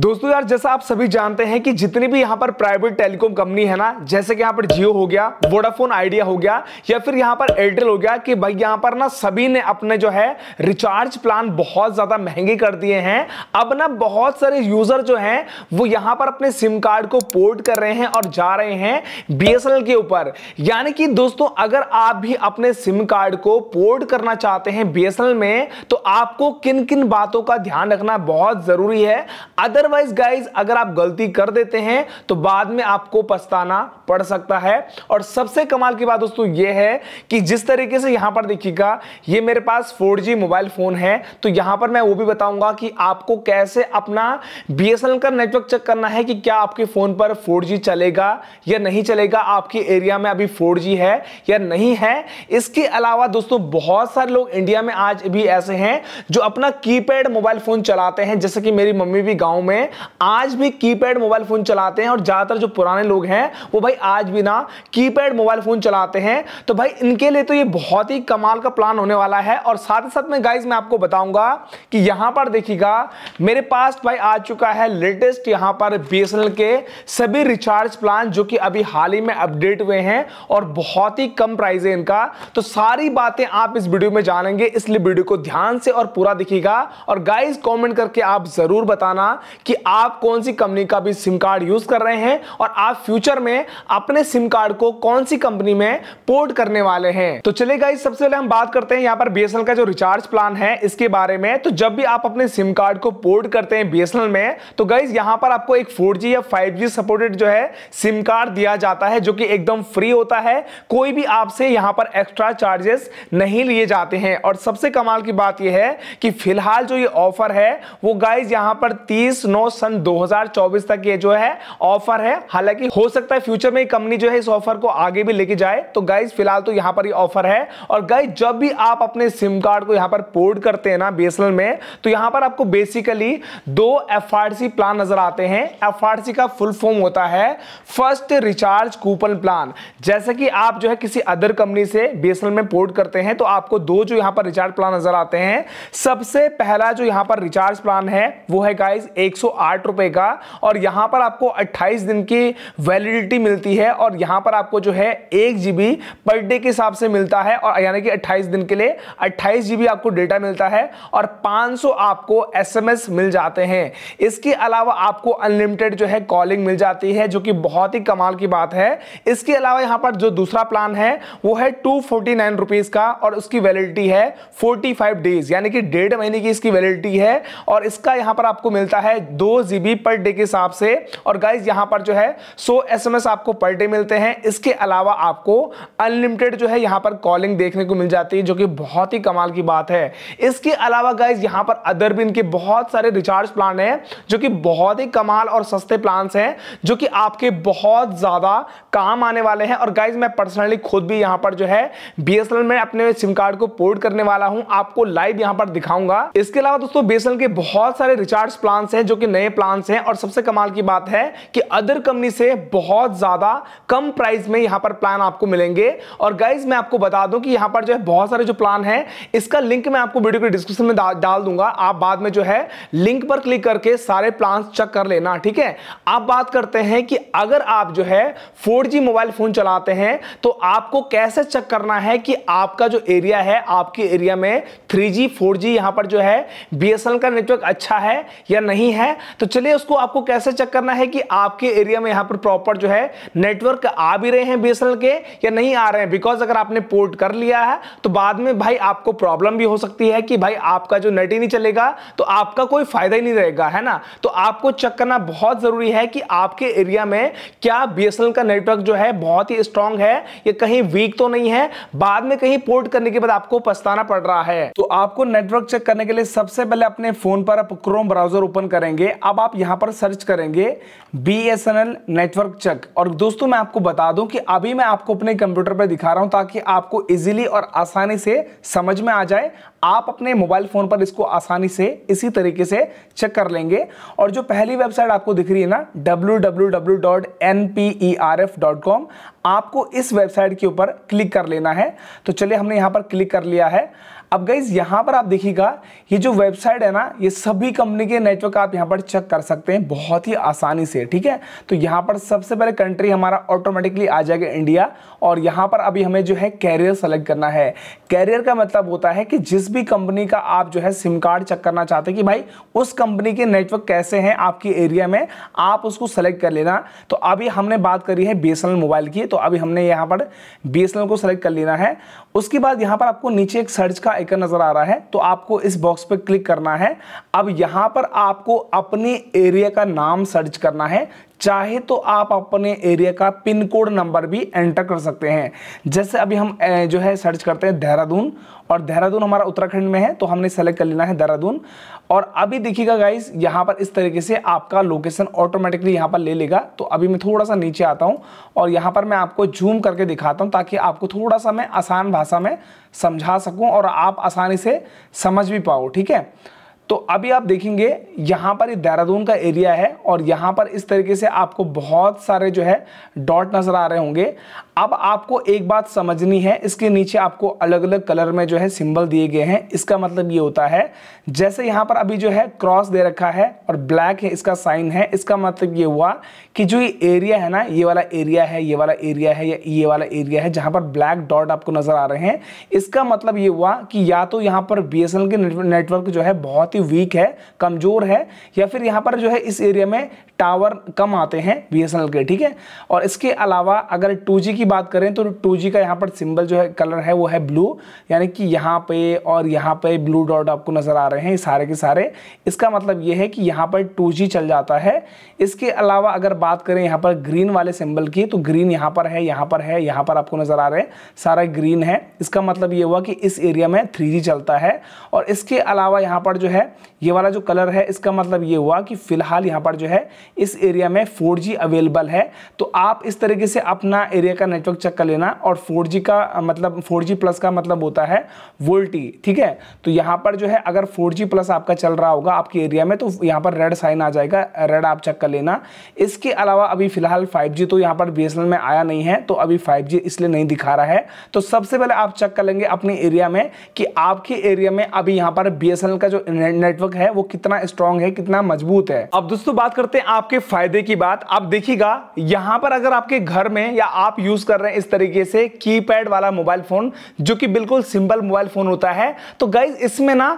दोस्तों यार जैसा आप सभी जानते हैं कि जितनी भी यहाँ पर प्राइवेट टेलीकॉम कंपनी है ना जैसे कि यहाँ पर जियो हो गया वोडाफोन आइडिया हो गया या फिर यहाँ पर एयरटेल हो गया कि भाई यहाँ पर ना सभी ने अपने जो है रिचार्ज प्लान बहुत ज्यादा महंगे कर दिए हैं अब ना बहुत सारे यूजर जो हैं वो यहाँ पर अपने सिम कार्ड को पोर्ट कर रहे हैं और जा रहे हैं बी के ऊपर यानी कि दोस्तों अगर आप भी अपने सिम कार्ड को पोर्ट करना चाहते हैं बी में तो आपको किन किन बातों का ध्यान रखना बहुत जरूरी है अदर अदरवाइज गाइज अगर आप गलती कर देते हैं तो बाद में आपको पछताना पड़ सकता है और सबसे कमाल की बात दोस्तों ये है कि जिस तरीके से यहाँ पर देखिएगा ये मेरे पास 4G मोबाइल फ़ोन है तो यहाँ पर मैं वो भी बताऊंगा कि आपको कैसे अपना बी का नेटवर्क चेक करना है कि क्या आपके फ़ोन पर 4G चलेगा या नहीं चलेगा आपके एरिया में अभी 4G है या नहीं है इसके अलावा दोस्तों बहुत सारे लोग इंडिया में आज भी ऐसे हैं जो अपना कीपैड मोबाइल फ़ोन चलाते हैं जैसे कि मेरी मम्मी भी गाँव में हैं आज भी कीपैड मोबाइल फोन चलाते हैं और ज्यादातर जो पुराने लोग हैं वो भाई आज भी ना कीपैड मोबाइल फोन चलाते हैं तो भाई इनके लिए तो ये बहुत ही कमाल का प्लान होने वाला है और साथ ही साथ में गाइज मैं आपको बताऊंगा कि यहां पर देखिएगा मेरे पास भाई आ चुका है लेटेस्ट यहां पर बी के सभी रिचार्ज प्लान जो कि अभी हाल ही में अपडेट हुए हैं और बहुत ही कम प्राइस है इनका तो सारी बातें आप इस वीडियो में जानेंगे इसलिए वीडियो को ध्यान से और पूरा दिखेगा और गाइज कमेंट करके आप जरूर बताना कि आप कौन सी कंपनी का भी सिम कार्ड यूज कर रहे हैं और आप फ्यूचर में अपने सिम कार्ड को कौन सी कंपनी में पोर्ट करने वाले हैं तो चले इस सबसे पहले हम बात करते हैं यहाँ पर बीएसएनएल का जो रिचार्ज प्लान है इसके बारे में तो जब भी आप अपने सिम कार्ड को पोर्ट करते हैं बीएसएनएल में तो गाइज यहाँ पर आपको एक फोर या फाइव सपोर्टेड जो है सिम कार्ड दिया जाता है जो कि एकदम फ्री होता है कोई भी आपसे यहाँ पर एक्स्ट्रा चार्जेस नहीं लिए जाते हैं और सबसे कमाल की बात यह है कि फिलहाल जो ये ऑफर है वो गाइज यहाँ पर तीस स्नो सन 2024 तक ये जो है ऑफर है हालांकि हो सकता है फ्यूचर में कंपनी जो है इस ऑफर को आगे भी लेके जाए तो गाइज फिलहाल तो यहाँ पर ही ऑफर है और गाइज जब भी आप अपने सिम कार्ड को यहाँ पर पोर्ट करते हैं ना बीएसएनएल में तो यहाँ पर आपको बेसिकली दो एफ प्लान नजर आते हैं एफ का फुल फॉर्म होता है फर्स्ट रिचार्ज कूपन प्लान जैसे कि आप जो है किसी अदर कंपनी से बीएसएनएल में पोर्ट करते हैं तो आपको दो जो यहाँ पर रिचार्ज प्लान नजर आते हैं सबसे पहला जो यहाँ पर रिचार्ज प्लान है वो है गाइज एक सौ का और यहां पर आपको 28 दिन की वैलिडिटी मिलती है और यहां पर आपको जो है एक जीबी पर डे के हिसाब से मिलता है और यानी कि 28 दिन के लिए अट्ठाईस जीबी आपको डेटा मिलता है और 500 आपको एसएमएस मिल जाते हैं इसके अलावा आपको अनलिमिटेड जो है कॉलिंग मिल जाती है जो कि बहुत ही कमाल की बात है इसके अलावा यहां पर जो दूसरा प्लान है वो है टू फोर्टी नाइन रुपीज का और उसकी वैलिडिटी है फोर्टी फाइव डेज यानी कि डेढ़ महीने की इसकी वैलिडिटी है और इसका यहां पर आपको मिलता है दो जीबी पर डे के हिसाब से और गाइज यहां पर जो है सो एसएमएस आपको पर डे मिलते हैं इसके अलावा आपको अनलिमिटेड जो है यहां पर कॉलिंग देखने को मिल जाती है जो कि बहुत ही कमाल की बात है इसके अलावा गाइज यहां पर अदर भी इनके बहुत सारे रिचार्ज प्लान है जो कि बहुत ही कमाल और सस्ते प्लान है जो कि आपके बहुत ज़्यादा काम आने वाले हैं और गाइज मैं पर्सनली खुद भी यहां पर जो है बी में अपने सिम कार्ड को पोर्ट करने वाला हूं आपको लाइव यहां पर दिखाऊंगा इसके अलावा दोस्तों बी के बहुत सारे रिचार्ज प्लान हैं जो कि नए प्लान्स हैं और सबसे कमाल की बात है कि अदर कंपनी से बहुत ज़्यादा कम प्राइस में यहां पर प्लान आपको मिलेंगे और गाइज मैं आपको बता दूं कि यहां पर जो है बहुत सारे जो प्लान है इसका लिंक मैं आपको वीडियो के डिस्क्रिप्शन में डा, डाल दूंगा आप बाद में जो है लिंक पर क्लिक करके सारे प्लान चेक कर लेना ठीक है आप बात करते हैं कि अगर आप जो है फोर मोबाइल फोन चलाते हैं तो आपको कैसे चेक करना है कि आपका जो एरिया है आपके एरिया में थ्री जी यहां पर जो है बी का नेटवर्क अच्छा है या नहीं है है तो चलिए उसको आपको कैसे चेक करना है कि आपके एरिया में यहां पर प्रॉपर जो है नेटवर्क आ भी रहे हैं बी के या नहीं आ रहे हैं बिकॉज अगर आपने पोर्ट कर लिया है तो बाद में भाई आपको प्रॉब्लम भी हो सकती है कि भाई आपका जो नेट ही नहीं चलेगा तो आपका कोई फायदा ही नहीं रहेगा है ना तो आपको चेक करना बहुत जरूरी है कि आपके एरिया में क्या बी का नेटवर्क जो है बहुत ही स्ट्रांग है या कहीं वीक तो नहीं है बाद में कहीं पोर्ट करने के बाद आपको पछताना पड़ रहा है तो आपको नेटवर्क चेक करने के लिए सबसे पहले अपने फोन पर आप क्रोम ब्राउजर ओपन करेंगे करेंगे अब आप यहां पर सर्च करेंगे B S N L network check और दोस्तों मैं आपको बता दूं कि अभी मैं आपको अपने कंप्यूटर पर दिखा रहा हूं ताकि आपको इजीली और आसानी से समझ में आ जाए आप अपने मोबाइल फ़ोन पर इसको आसानी से इसी तरीके से चेक कर लेंगे और जो पहली वेबसाइट आपको दिख रही है ना www.nperf.com आपको इस वेबसाइट के ऊपर क्लिक कर लेना है तो चलिए हमने यहाँ पर क्लिक कर लिया है अब गाइज यहां पर आप देखिएगा ये जो वेबसाइट है ना ये सभी कंपनी के नेटवर्क आप यहां पर चेक कर सकते हैं बहुत ही आसानी से ठीक है तो यहाँ पर सबसे पहले कंट्री हमारा ऑटोमेटिकली आ जाएगा इंडिया और यहां पर अभी हमें जो है कैरियर सेलेक्ट करना है कैरियर का मतलब होता है कि जिस भी कंपनी का आप जो है सिम कार्ड चेक करना चाहते हैं कि भाई उस कंपनी के नेटवर्क कैसे हैं आपके एरिया में आप उसको सेलेक्ट कर लेना तो अभी हमने बात करी है बी मोबाइल की तो अभी हमने यहां पर बी को सेलेक्ट कर लेना है उसके बाद यहाँ पर आपको नीचे एक सर्च का आइकन नजर आ रहा है तो आपको इस बॉक्स पर क्लिक करना है अब यहां पर आपको अपने एरिया का नाम सर्च करना है चाहे तो आप अपने एरिया का पिन कोड नंबर भी एंटर कर सकते हैं जैसे अभी हम जो है सर्च करते हैं देहरादून और देहरादून हमारा उत्तराखंड में है तो हमने सेलेक्ट कर लेना है देहरादून और अभी देखिएगा गाइस यहाँ पर इस तरीके से आपका लोकेशन ऑटोमेटिकली यहाँ पर ले लेगा तो अभी मैं थोड़ा सा नीचे आता हूँ और यहाँ पर मैं आपको जूम करके दिखाता हूँ ताकि आपको थोड़ा सा मैं आसान भाषा में समझा सकूँ और आप आसानी से समझ भी पाओ ठीक है तो अभी आप देखेंगे यहाँ पर देहरादून का एरिया है और यहाँ पर इस तरीके से आपको बहुत सारे जो है डॉट नज़र आ रहे होंगे अब आपको एक बात समझनी है इसके नीचे आपको अलग अलग कलर में जो है सिंबल दिए गए हैं इसका मतलब ये होता है जैसे यहाँ पर अभी जो है क्रॉस दे रखा है और ब्लैक है इसका साइन है इसका मतलब ये हुआ कि जो ये एरिया है ना ये वाला एरिया है ये वाला एरिया है या ये वाला एरिया है जहाँ पर ब्लैक डॉट आपको नज़र आ रहे हैं इसका मतलब ये हुआ कि या तो यहाँ पर बी के नेटवर्क जो है बहुत ही काफ़ी वीक है कमज़ोर है या फिर यहाँ पर जो है इस एरिया में टावर कम आते हैं बी के ठीक है और इसके अलावा अगर टू की बात करें तो टू का यहाँ पर सिंबल जो है कलर है वो है ब्लू यानी कि यहाँ पे और यहाँ पे ब्लू डॉट आपको नज़र आ रहे हैं सारे के सारे इसका मतलब ये है कि यहाँ पर टू चल जाता है इसके अलावा अगर बात करें यहाँ पर ग्रीन वाले सिंबल की तो ग्रीन यहाँ पर है यहाँ पर है यहाँ पर आपको नज़र आ रहे हैं सारा ग्रीन है इसका मतलब ये हुआ कि इस एरिया में थ्री चलता है और इसके अलावा यहाँ पर जो है ये वाला जो कलर है इसका मतलब ये हुआ कि फिलहाल यहाँ पर जो है इस एरिया में फोर अवेलेबल है तो आप इस तरीके से अपना एरिया का नेटवर्क चेक कर लेना और फोर का मतलब फोर प्लस का मतलब होता है वोल्टी ठीक है तो यहाँ पर जो है अगर फोर प्लस आपका चल रहा होगा आपके एरिया में तो यहाँ पर रेड साइन आ जाएगा रेड आप चेक कर लेना इसके अलावा अभी फिलहाल फाइव तो यहाँ पर बी में आया नहीं है तो अभी फाइव इसलिए नहीं दिखा रहा है तो सबसे पहले आप चेक कर लेंगे अपने एरिया में कि आपके एरिया में अभी यहाँ पर बी का जो नेट नेटवर्क है वो कितना स्ट्रॉन्ग है कितना मजबूत है अब दोस्तों बात करते हैं आपके फायदे की बात आप देखिएगा यहाँ पर अगर आपके घर में या आप यूज कर रहे हैं इस तरीके से कीपैड वाला मोबाइल फोन जो कि बिल्कुल सिंपल मोबाइल फोन होता है तो गाइज इसमें ना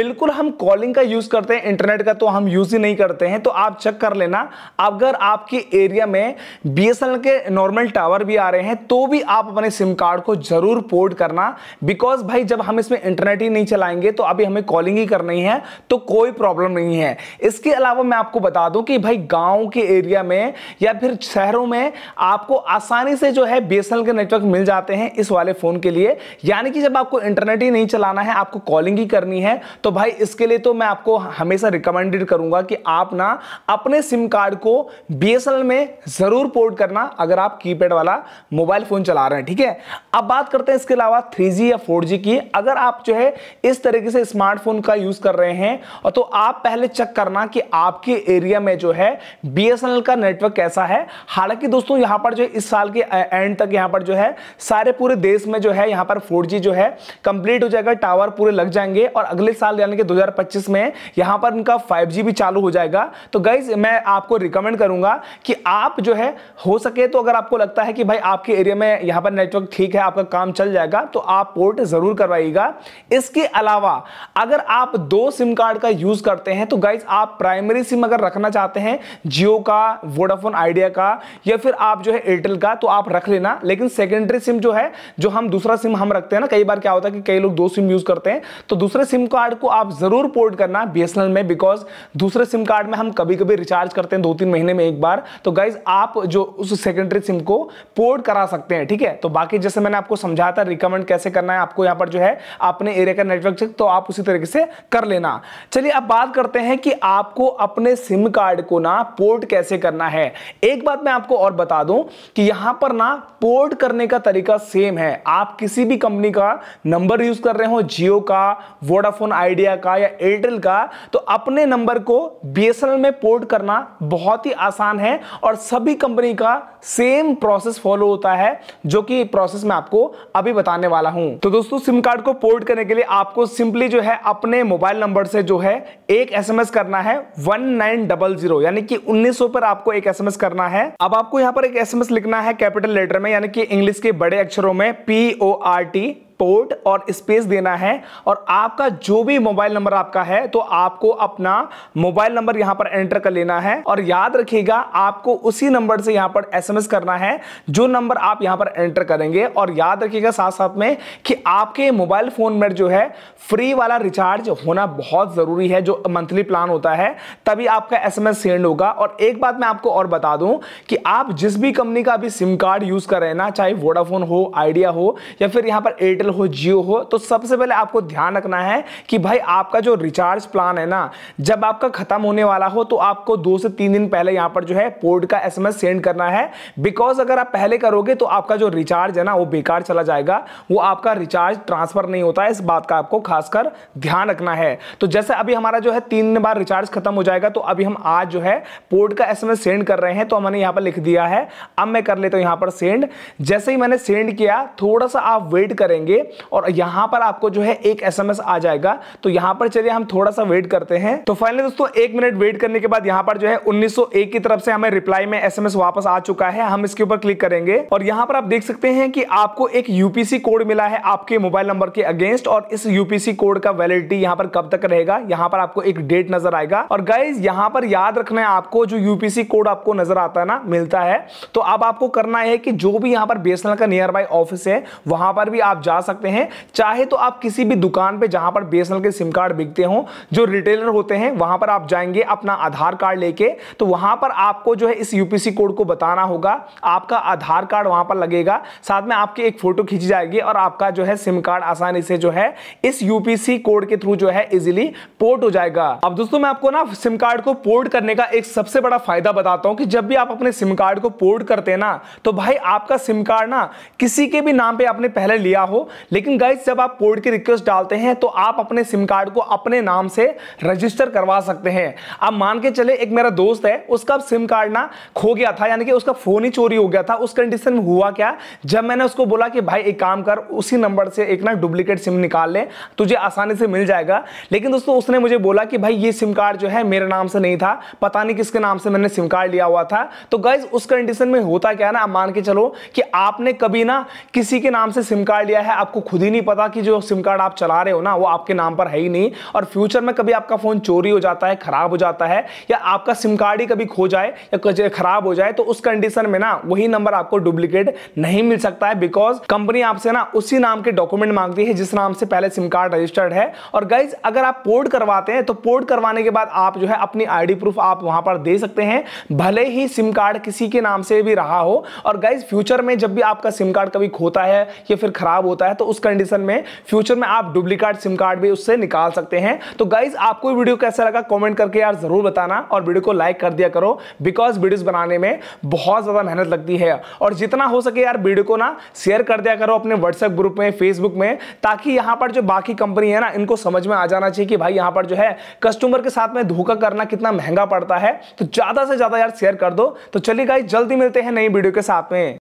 बिल्कुल हम कॉलिंग का यूज करते हैं इंटरनेट का तो हम यूज ही नहीं करते हैं तो आप चेक कर लेना अगर आपके एरिया में बी के नॉर्मल टावर भी आ रहे हैं तो भी आप अपने सिम कार्ड को जरूर पोर्ट करना बिकॉज भाई जब हम इसमें इंटरनेट ही नहीं चलाएंगे तो अभी हमें कॉलिंग ही करनी है तो कोई प्रॉब्लम नहीं है इसके अलावा मैं आपको बता दूं कि भाई गांव के एरिया में या फिर शहरों में आपको आसानी से जो है बी के नेटवर्क मिल जाते हैं इस वाले फ़ोन के लिए यानी कि जब आपको इंटरनेट ही नहीं चलाना है आपको कॉलिंग ही करनी है तो भाई इसके लिए तो मैं आपको हमेशा रिकमेंडेड करूंगा कि आप ना अपने सिम कार्ड को बी में ज़रूर पोर्ट करना अगर आप कीपैड वाला मोबाइल फ़ोन चला रहे हैं ठीक है अब बात करते हैं इसके अलावा थ्री या फोर की अगर आप जो है इस तरीके से स्मार्टफोन का यूज़ कर रहे हैं रहे हैं और तो आप पहले चेक करना कि आपके एरिया में जो है बीएसएनएल का नेटवर्क कैसा है हालांकि दोस्तों यहां पर जो इस साल के एंड तक यहां पर जो है सारे पूरे देश में जो है यहां पर फोर जो है कंप्लीट हो जाएगा टावर पूरे लग जाएंगे और अगले साल यानी कि दो में यहां पर इनका फाइव भी चालू हो जाएगा तो गाइज मैं आपको रिकमेंड करूंगा कि आप जो है हो सके तो अगर आपको लगता है कि भाई आपके एरिया में यहां पर नेटवर्क ठीक है आपका काम चल जाएगा तो आप पोर्ट जरूर करवाइएगा इसके अलावा अगर आप दो सिम कार्ड का यूज करते हैं तो गाइज आप प्राइमरी सिम अगर रखना चाहते हैं जियो का वोडाफोन आइडिया का या फिर आप जो है एयरटेल का तो आप रख लेना लेकिन सेकेंडरी सिम जो है जो हम दूसरा सिम हम रखते हैं ना कई बार क्या होता है कि कई लोग दो सिम यूज करते हैं तो दूसरे सिम कार्ड को आप जरूर पोर्ट करना बीएसएनएल में बिकॉज दूसरे सिम कार्ड में हम कभी कभी रिचार्ज करते हैं दो तीन महीने में एक बार तो गाइज आप जो उस सेकेंडरी सिम को पोर्ट करा सकते हैं ठीक है तो बाकी जैसे मैंने आपको समझाया था रिकमेंड कैसे करना है आपको यहां पर जो है अपने एरिया का नेटवर्क तो आप उसी तरीके से कर लेना करना चलिए अब बात करते हैं कि आपको अपने सिम कार्ड को ना पोर्ट कैसे करना है एक बात मैं आपको और बता दूं कि यहां पर ना पोर्ट करने का तरीका सेम है आप किसी भी कंपनी का नंबर यूज कर रहे हो जियो का वोडाफोन आइडिया का या एयरटेल का तो अपने नंबर को बीएसएनएल में पोर्ट करना बहुत ही आसान है और सभी कंपनी का सेम प्रोसेस फॉलो होता है जो कि प्रोसेस मैं आपको अभी बताने वाला हूं तो दोस्तों सिम कार्ड को पोर्ट करने के लिए आपको सिंपली जो है अपने मोबाइल नंबर नंबर से जो है एक एसएमएस करना है वन नाइन डबल जीरो यानी कि 1900 पर आपको एक एसएमएस करना है अब आपको यहां पर एक एसएमएस लिखना है कैपिटल लेटर में यानी कि इंग्लिश के बड़े अक्षरों में P O R T port और स्पेस देना है और आपका जो भी मोबाइल नंबर आपका है तो आपको अपना मोबाइल नंबर यहां पर एंटर कर लेना है और याद रखिएगा आपको उसी नंबर से यहां पर एसएमएस करना है जो नंबर आप यहां पर एंटर करेंगे और याद रखिएगा साथ साथ में कि आपके मोबाइल फोन में जो है फ्री वाला रिचार्ज होना बहुत जरूरी है जो मंथली प्लान होता है तभी आपका एस सेंड होगा और एक बात मैं आपको और बता दूं कि आप जिस भी कंपनी का अभी सिम कार्ड यूज कर रहे हैं ना चाहे वोडाफोन हो आइडिया हो या फिर यहां पर एयरटेल एयरटेल हो जियो हो तो सबसे पहले आपको ध्यान रखना है कि भाई आपका जो रिचार्ज प्लान है ना जब आपका खत्म होने वाला हो तो आपको दो से तीन दिन पहले यहां पर जो है पोर्ट का एस सेंड करना है बिकॉज अगर आप पहले करोगे तो आपका जो रिचार्ज है ना वो बेकार चला जाएगा वो आपका रिचार्ज ट्रांसफर नहीं होता है इस बात का आपको खासकर ध्यान रखना है तो जैसे अभी हमारा जो है तीन बार रिचार्ज खत्म हो जाएगा तो अभी हम आज जो है पोर्ट का एसएमएस सेंड कर रहे हैं तो हमने यहां पर लिख दिया है अब मैं कर लेता हूं यहां पर सेंड जैसे ही मैंने सेंड किया थोड़ा सा आप वेट करेंगे और यहां पर आपको जो है एक एस आ जाएगा तो यहां पर चलिए हम थोड़ा सा वेट करते हैं तो फाइनली दोस्तों एक मिनट वेट करने के बाद यहाँ पर जो है 1901 की तरफ से हमें रिप्लाई में एसएमएस वापस आ चुका है हम इसके ऊपर क्लिक करेंगे और यहाँ पर आप देख सकते हैं कि आपको एक यूपीसी कोड मिला है आपके मोबाइल नंबर के अगेंस्ट और इस यूपीसी कोड का वैलिडिटी यहाँ पर कब तक रहेगा यहाँ पर आपको एक डेट नजर आएगा और गाइज यहाँ पर याद रखना है आपको जो यूपीसी कोड आपको नजर आता है ना मिलता है तो अब आपको करना है कि जो भी यहाँ पर बीएसएनएल का नियर बाई ऑफिस है वहां पर भी आप जा करा सकते हैं चाहे तो आप किसी भी दुकान पे जहां पर बीएसएनएल के सिम कार्ड बिकते हो जो रिटेलर होते हैं वहां पर आप जाएंगे अपना आधार कार्ड लेके तो वहां पर आपको जो है इस यूपीसी कोड को बताना होगा आपका आधार कार्ड वहां पर लगेगा साथ में आपकी एक फोटो खींची जाएगी और आपका जो है सिम कार्ड आसानी से जो है इस यूपीसी कोड के थ्रू जो है इजिली पोर्ट हो जाएगा अब दोस्तों मैं आपको ना सिम कार्ड को पोर्ट करने का एक सबसे बड़ा फायदा बताता हूं कि जब भी आप अपने सिम कार्ड को पोर्ट करते हैं ना तो भाई आपका सिम कार्ड ना किसी के भी नाम पे आपने पहले लिया हो लेकिन गाइज जब आप पोर्ट की रिक्वेस्ट डालते हैं तो आप अपने सिम कार्ड को अपने नाम से रजिस्टर करवा सकते हैं अब मान के चले एक मेरा दोस्त है उसका सिम कार्ड ना खो गया था यानी कि उसका फोन ही चोरी हो गया था उस कंडीशन में हुआ क्या जब मैंने उसको बोला कि भाई एक काम कर उसी नंबर से एक ना डुप्लीकेट सिम निकाल ले तुझे आसानी से मिल जाएगा लेकिन दोस्तों उसने मुझे बोला कि भाई ये सिम कार्ड जो है मेरे नाम से नहीं था पता नहीं किसके नाम से मैंने सिम कार्ड लिया हुआ था तो गाइज उस कंडीशन में होता क्या ना मान के चलो कि आपने कभी ना किसी के नाम से सिम कार्ड लिया है आपको खुद ही नहीं पता कि जो सिम कार्ड आप चला रहे हो ना वो आपके नाम पर है ही नहीं और फ्यूचर में कभी आपका फ़ोन चोरी हो जाता है ख़राब हो जाता है या आपका सिम कार्ड ही कभी खो जाए या ख़राब हो जाए तो उस कंडीशन में ना वही नंबर आपको डुप्लीकेट नहीं मिल सकता है बिकॉज कंपनी आपसे ना उसी नाम के डॉक्यूमेंट मांगती है जिस नाम से पहले सिम कार्ड रजिस्टर्ड है और गाइज अगर आप पोर्ट करवाते हैं तो पोर्ट करवाने के बाद आप जो है अपनी आईडी प्रूफ आप वहां पर दे सकते हैं भले ही सिम कार्ड किसी के नाम से भी रहा हो और गाइज फ्यूचर में जब भी आपका सिम कार्ड कभी खोता है या फिर खराब होता है है तो उस कंडीशन में फ्यूचर में आप डुप्लीकेट सिम कार्ड भी उससे निकाल सकते हैं तो गाइज आपको वीडियो कैसा लगा कॉमेंट करके यार जरूर बताना और वीडियो को लाइक कर दिया करो बिकॉज वीडियोज बनाने में बहुत ज़्यादा मेहनत लगती है और जितना हो सके यार वीडियो को ना शेयर कर दिया करो अपने व्हाट्सएप ग्रुप में फेसबुक में ताकि यहाँ पर जो बाकी कंपनी है ना इनको समझ में आ जाना चाहिए कि भाई यहाँ पर जो है कस्टमर के साथ में धोखा करना कितना महंगा पड़ता है तो ज़्यादा से ज़्यादा यार शेयर कर दो तो चलिए गाइज जल्दी मिलते हैं नई वीडियो के साथ में